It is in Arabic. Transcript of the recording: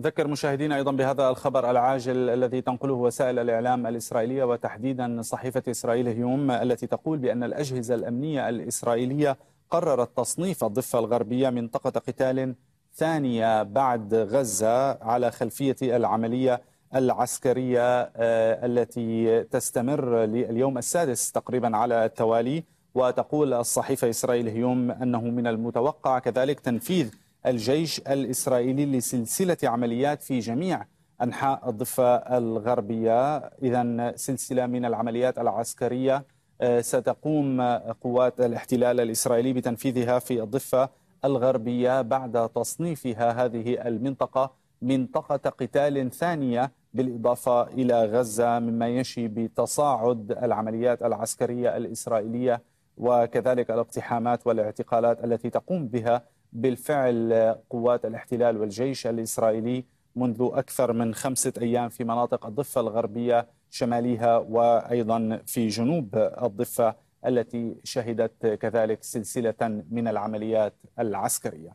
ذكر مشاهدينا أيضا بهذا الخبر العاجل الذي تنقله وسائل الإعلام الإسرائيلية وتحديدا صحيفة إسرائيل هيوم التي تقول بأن الأجهزة الأمنية الإسرائيلية قررت تصنيف الضفة الغربية منطقة قتال ثانية بعد غزة على خلفية العملية العسكرية آه، التي تستمر لليوم السادس تقريبا على التوالي وتقول الصحيفة إسرائيل هيوم أنه من المتوقع كذلك تنفيذ الجيش الإسرائيلي لسلسلة عمليات في جميع أنحاء الضفة الغربية إذا سلسلة من العمليات العسكرية آه، ستقوم قوات الاحتلال الإسرائيلي بتنفيذها في الضفة الغربية بعد تصنيفها هذه المنطقة منطقة قتال ثانية بالإضافة إلى غزة مما يشي بتصاعد العمليات العسكرية الإسرائيلية وكذلك الاقتحامات والاعتقالات التي تقوم بها بالفعل قوات الاحتلال والجيش الإسرائيلي منذ أكثر من خمسة أيام في مناطق الضفة الغربية شماليها وأيضا في جنوب الضفة التي شهدت كذلك سلسلة من العمليات العسكرية